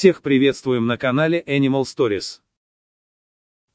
Всех приветствуем на канале Animal Stories.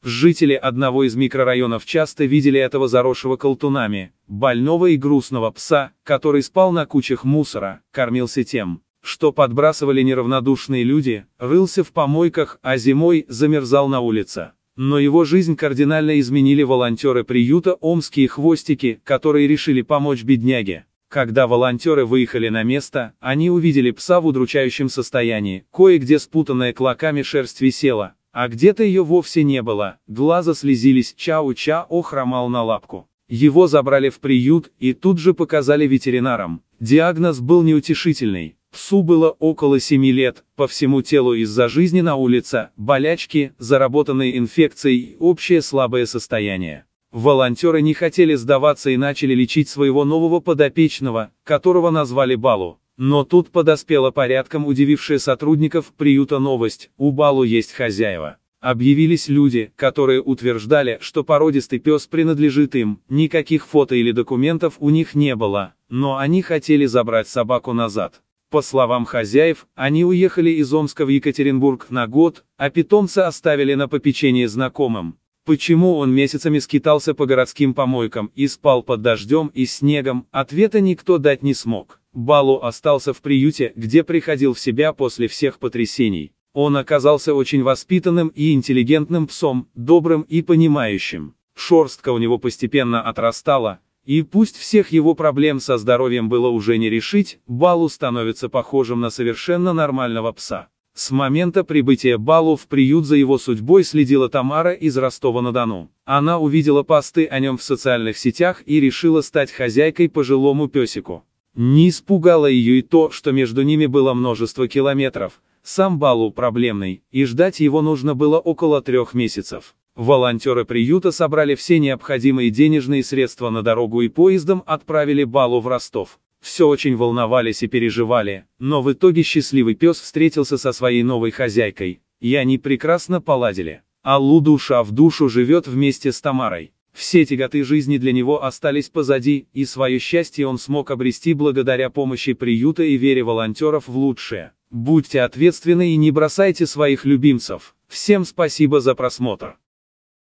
Жители одного из микрорайонов часто видели этого заросшего колтунами, больного и грустного пса, который спал на кучах мусора, кормился тем, что подбрасывали неравнодушные люди, рылся в помойках, а зимой замерзал на улице. Но его жизнь кардинально изменили волонтеры приюта «Омские хвостики», которые решили помочь бедняге. Когда волонтеры выехали на место, они увидели пса в удручающем состоянии, кое-где спутанная клоками шерсть висела, а где-то ее вовсе не было, глаза слезились, чау-чао хромал на лапку. Его забрали в приют и тут же показали ветеринарам. Диагноз был неутешительный. Псу было около 7 лет, по всему телу из-за жизни на улице, болячки, заработанные инфекцией и общее слабое состояние. Волонтеры не хотели сдаваться и начали лечить своего нового подопечного, которого назвали Балу. Но тут подоспела порядком удивившая сотрудников приюта новость, у Балу есть хозяева. Объявились люди, которые утверждали, что породистый пес принадлежит им, никаких фото или документов у них не было, но они хотели забрать собаку назад. По словам хозяев, они уехали из Омска в Екатеринбург на год, а питомца оставили на попечение знакомым, Почему он месяцами скитался по городским помойкам и спал под дождем и снегом, ответа никто дать не смог. Балу остался в приюте, где приходил в себя после всех потрясений. Он оказался очень воспитанным и интеллигентным псом, добрым и понимающим. Шорстка у него постепенно отрастала, и пусть всех его проблем со здоровьем было уже не решить, Балу становится похожим на совершенно нормального пса. С момента прибытия Балу в приют за его судьбой следила Тамара из Ростова-на-Дону. Она увидела посты о нем в социальных сетях и решила стать хозяйкой пожилому песику. Не испугало ее и то, что между ними было множество километров. Сам Балу проблемный, и ждать его нужно было около трех месяцев. Волонтеры приюта собрали все необходимые денежные средства на дорогу и поездом отправили Балу в Ростов все очень волновались и переживали, но в итоге счастливый пес встретился со своей новой хозяйкой, и они прекрасно поладили. Аллу душа в душу живет вместе с Тамарой. Все тяготы жизни для него остались позади, и свое счастье он смог обрести благодаря помощи приюта и вере волонтеров в лучшее. Будьте ответственны и не бросайте своих любимцев. Всем спасибо за просмотр.